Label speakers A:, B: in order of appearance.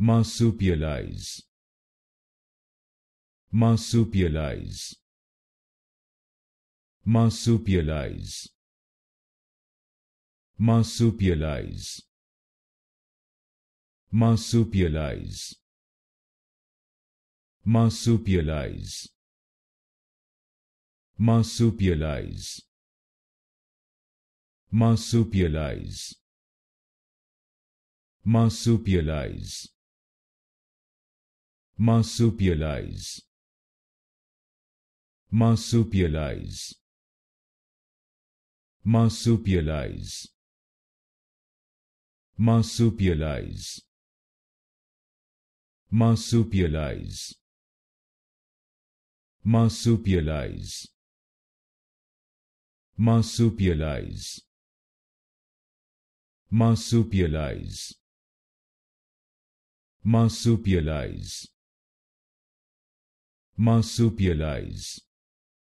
A: marsupialize marsupialize marsupialize marsupialize marsupialize marsupialize marsupialize marsupialize marsupialize marsupialize marsupialize marsupialize marsupialize marsupialize marsupialize marsupialize marsupialize marsupialize marsupialize